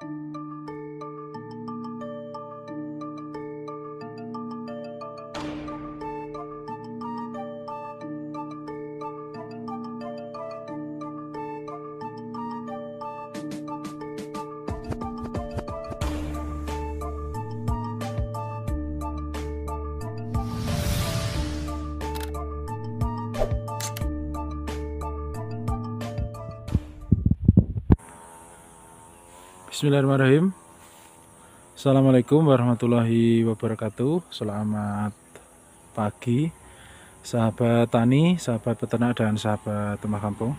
Thank you. Bismillahirrahmanirrahim Assalamualaikum warahmatullahi wabarakatuh Selamat pagi Sahabat tani, sahabat peternak, dan sahabat rumah kampung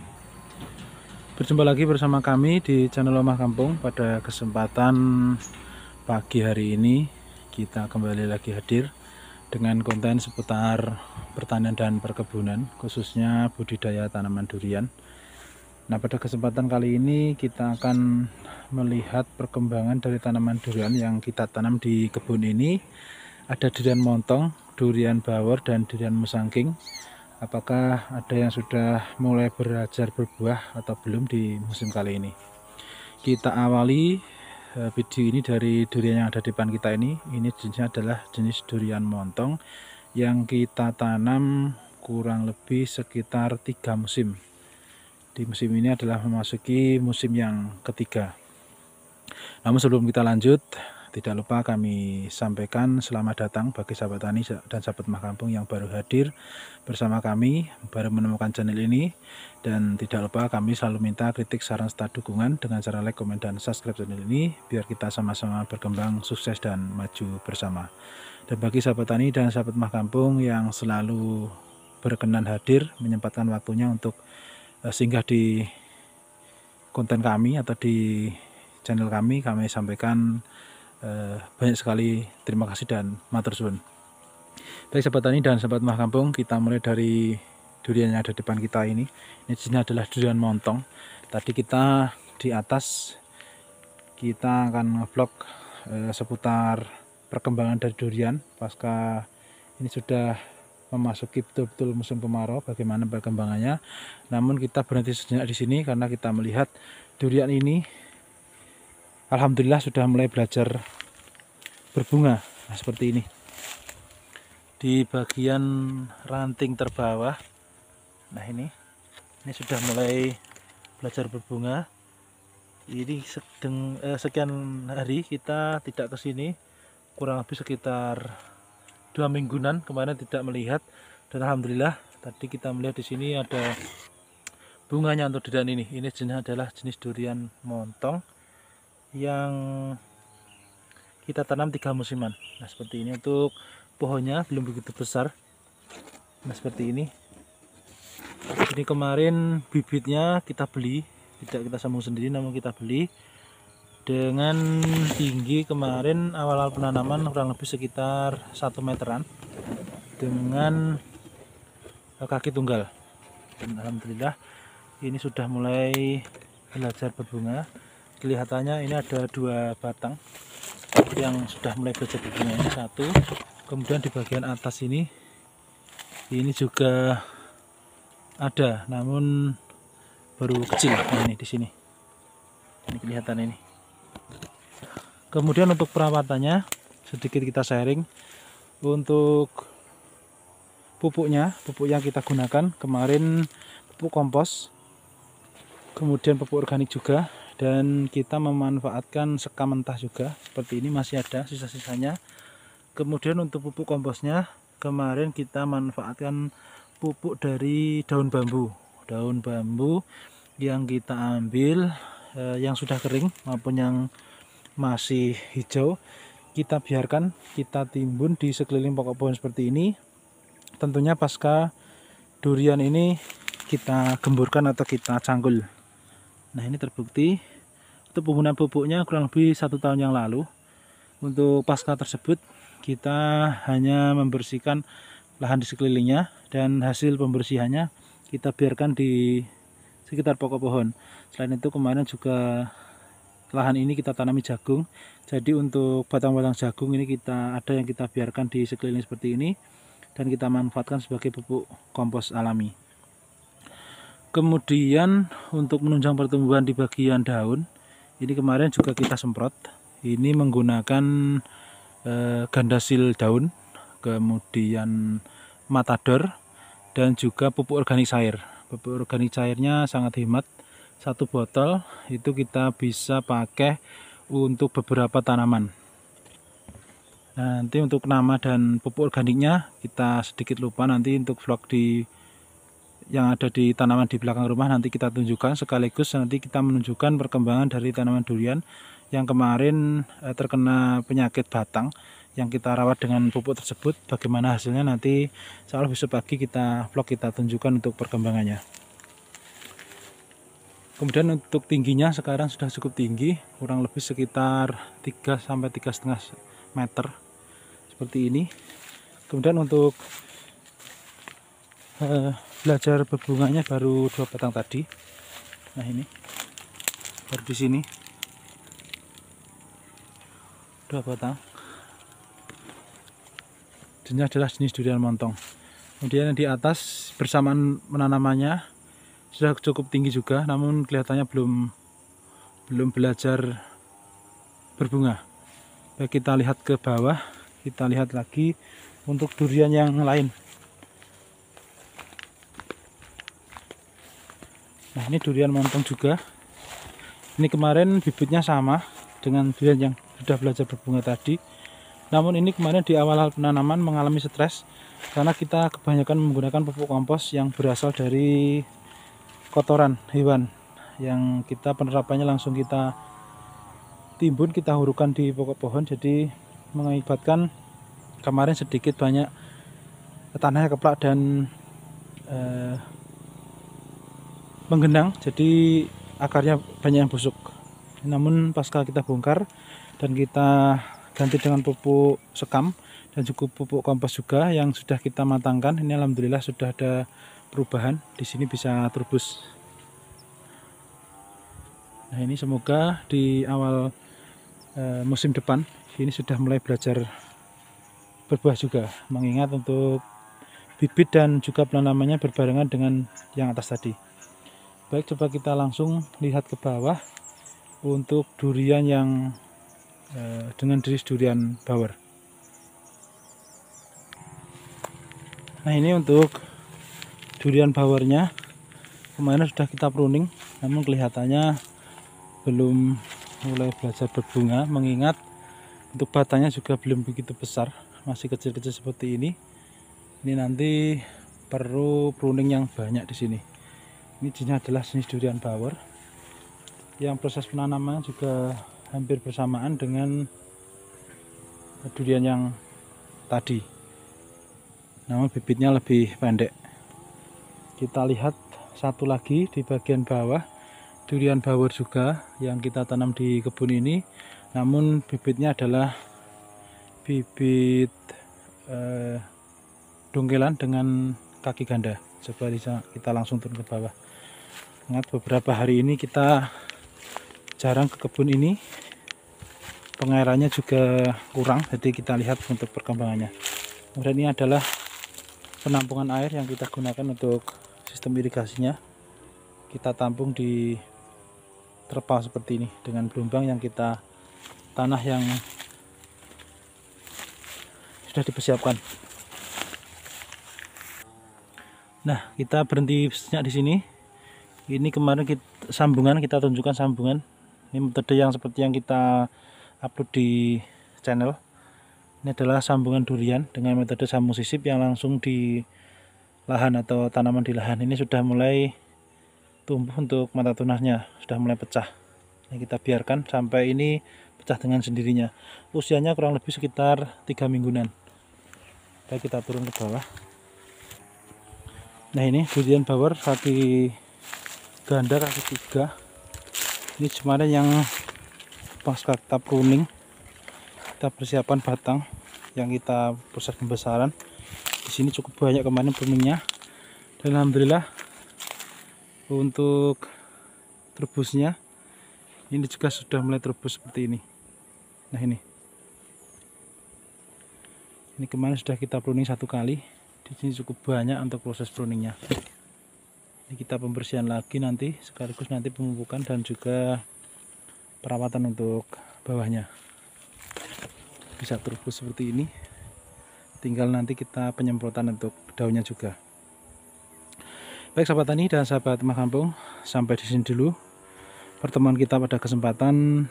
Berjumpa lagi bersama kami di channel rumah kampung Pada kesempatan pagi hari ini Kita kembali lagi hadir Dengan konten seputar pertanian dan perkebunan Khususnya budidaya tanaman durian Nah pada kesempatan kali ini kita akan melihat perkembangan dari tanaman durian yang kita tanam di kebun ini Ada durian montong, durian bawor, dan durian musangking Apakah ada yang sudah mulai berajar berbuah atau belum di musim kali ini Kita awali eh, video ini dari durian yang ada di depan kita ini Ini jenisnya adalah jenis durian montong yang kita tanam kurang lebih sekitar tiga musim di musim ini adalah memasuki musim yang ketiga. Namun sebelum kita lanjut, tidak lupa kami sampaikan selamat datang bagi sahabat tani dan sahabat mah kampung yang baru hadir bersama kami, baru menemukan channel ini. Dan tidak lupa kami selalu minta kritik, saran, serta dukungan dengan cara like, komen, dan subscribe channel ini biar kita sama-sama berkembang, sukses, dan maju bersama. Dan bagi sahabat tani dan sahabat mah kampung yang selalu berkenan hadir, menyempatkan waktunya untuk Eh, singgah di konten kami atau di channel kami kami sampaikan eh, banyak sekali terima kasih dan matur suwun. Baik sahabat tani dan sahabat mah kampung, kita mulai dari durian yang ada depan kita ini. Ini jenisnya adalah durian montong. Tadi kita di atas kita akan vlog eh, seputar perkembangan dari durian pasca ini sudah memasuki betul-betul musim kemarau bagaimana perkembangannya namun kita berhenti sejenak di sini karena kita melihat durian ini Alhamdulillah sudah mulai belajar berbunga nah, seperti ini di bagian ranting terbawah nah ini ini sudah mulai belajar berbunga ini sedang, eh, sekian hari kita tidak ke sini kurang lebih sekitar dua mingguan kemarin tidak melihat dan alhamdulillah tadi kita melihat di sini ada bunganya untuk durian ini ini jenis adalah jenis durian montong yang kita tanam tiga musiman nah seperti ini untuk pohonnya belum begitu besar nah seperti ini ini kemarin bibitnya kita beli tidak kita sambung sendiri namun kita beli dengan tinggi kemarin awal-awal penanaman kurang lebih sekitar 1 meteran dengan kaki tunggal dan Alhamdulillah ini sudah mulai belajar berbunga kelihatannya ini ada dua batang yang sudah mulai belajar berbunga ini satu kemudian di bagian atas ini ini juga ada namun baru kecil nah, ini di sini ini kelihatan ini kemudian untuk perawatannya sedikit kita sharing untuk pupuknya pupuk yang kita gunakan kemarin pupuk kompos kemudian pupuk organik juga dan kita memanfaatkan sekam mentah juga seperti ini masih ada sisa-sisanya kemudian untuk pupuk komposnya kemarin kita manfaatkan pupuk dari daun bambu daun bambu yang kita ambil eh, yang sudah kering maupun yang masih hijau kita biarkan kita timbun di sekeliling pokok pohon seperti ini tentunya pasca durian ini kita gemburkan atau kita cangkul nah ini terbukti untuk penggunaan pupuknya kurang lebih satu tahun yang lalu untuk pasca tersebut kita hanya membersihkan lahan di sekelilingnya dan hasil pembersihannya kita biarkan di sekitar pokok pohon selain itu kemarin juga lahan ini kita tanami jagung jadi untuk batang-batang jagung ini kita ada yang kita biarkan di sekeliling seperti ini dan kita manfaatkan sebagai pupuk kompos alami kemudian untuk menunjang pertumbuhan di bagian daun ini kemarin juga kita semprot ini menggunakan e, gandasil daun kemudian matador dan juga pupuk organik cair pupuk organik cairnya sangat hemat satu botol itu kita bisa pakai untuk beberapa tanaman nanti untuk nama dan pupuk organiknya kita sedikit lupa nanti untuk vlog di yang ada di tanaman di belakang rumah nanti kita tunjukkan sekaligus nanti kita menunjukkan perkembangan dari tanaman durian yang kemarin eh, terkena penyakit batang yang kita rawat dengan pupuk tersebut bagaimana hasilnya nanti soal besok pagi kita vlog kita tunjukkan untuk perkembangannya kemudian untuk tingginya sekarang sudah cukup tinggi kurang lebih sekitar 3 sampai tiga setengah meter seperti ini kemudian untuk uh, belajar berbunganya baru dua batang tadi nah ini baru di sini dua batang jenisnya adalah jenis durian montong kemudian di atas bersamaan menanamannya sudah cukup tinggi juga namun kelihatannya belum belum belajar berbunga Baik, kita lihat ke bawah kita lihat lagi untuk durian yang lain nah ini durian montong juga ini kemarin bibitnya sama dengan durian yang sudah belajar berbunga tadi namun ini kemarin di awal penanaman mengalami stres karena kita kebanyakan menggunakan pupuk kompos yang berasal dari kotoran hewan yang kita penerapannya langsung kita timbun kita hurukan di pokok pohon jadi mengakibatkan kemarin sedikit banyak tanahnya keplak dan eh, menggenang jadi akarnya banyak yang busuk namun pasca kita bongkar dan kita ganti dengan pupuk sekam dan cukup pupuk kompos juga yang sudah kita matangkan ini alhamdulillah sudah ada perubahan di sini bisa terbus nah ini semoga di awal e, musim depan ini sudah mulai belajar berbuah juga mengingat untuk bibit dan juga penanamannya berbarengan dengan yang atas tadi baik coba kita langsung lihat ke bawah untuk durian yang e, dengan jenis durian bawar. nah ini untuk durian bawarnya kemarin sudah kita pruning namun kelihatannya belum mulai belajar berbunga mengingat untuk batangnya juga belum begitu besar masih kecil-kecil seperti ini ini nanti perlu pruning yang banyak di sini ini jenis adalah jenis durian bawar yang proses penanaman juga hampir bersamaan dengan durian yang tadi namun bibitnya lebih pendek kita lihat satu lagi di bagian bawah durian bawor juga yang kita tanam di kebun ini namun bibitnya adalah bibit eh, dongkelan dengan kaki ganda coba bisa kita langsung turun ke bawah ingat beberapa hari ini kita jarang ke kebun ini pengairannya juga kurang jadi kita lihat untuk perkembangannya kemudian ini adalah penampungan air yang kita gunakan untuk sistem irigasinya kita tampung di terpal seperti ini dengan gelombang yang kita tanah yang sudah dipersiapkan nah kita berhenti sejenak di sini ini kemarin kita, sambungan kita tunjukkan sambungan ini metode yang seperti yang kita upload di channel ini adalah sambungan durian dengan metode sambung sisip yang langsung di lahan atau tanaman di lahan ini sudah mulai tumbuh untuk mata tunasnya sudah mulai pecah ini kita biarkan sampai ini pecah dengan sendirinya usianya kurang lebih sekitar tiga mingguan Baik, kita turun ke bawah nah ini durian bawor kaki ganda kaki tiga ini kemarin yang pas kata pruning kita persiapan batang yang kita proses pembesaran di sini cukup banyak kemarin boomingnya dan alhamdulillah untuk terbusnya ini juga sudah mulai terbus seperti ini nah ini ini kemarin sudah kita pruning satu kali di sini cukup banyak untuk proses pruningnya ini kita pembersihan lagi nanti sekaligus nanti pemupukan dan juga perawatan untuk bawahnya bisa terbus seperti ini tinggal nanti kita penyemprotan untuk daunnya juga baik sahabat tani dan sahabat teman kampung sampai di sini dulu pertemuan kita pada kesempatan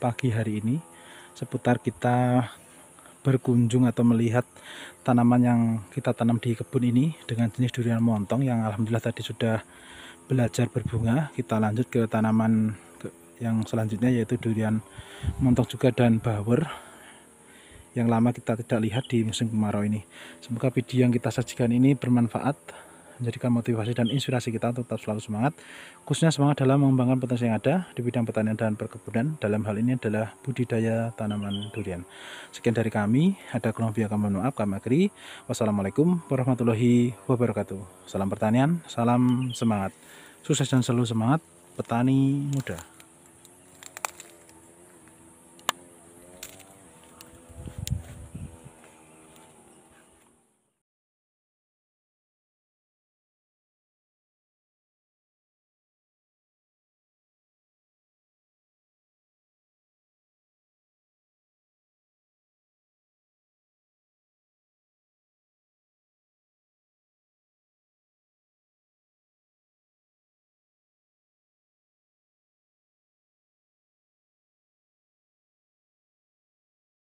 pagi hari ini seputar kita berkunjung atau melihat tanaman yang kita tanam di kebun ini dengan jenis durian montong yang alhamdulillah tadi sudah belajar berbunga kita lanjut ke tanaman yang selanjutnya yaitu durian montong juga dan bawor yang lama kita tidak lihat di musim kemarau ini. Semoga video yang kita sajikan ini bermanfaat menjadikan motivasi dan inspirasi kita untuk tetap selalu semangat khususnya semangat dalam mengembangkan potensi yang ada di bidang pertanian dan perkebunan dalam hal ini adalah budidaya tanaman durian sekian dari kami ada kurang lebih akan maaf kami akhiri wassalamualaikum warahmatullahi wabarakatuh salam pertanian salam semangat sukses dan selalu semangat petani muda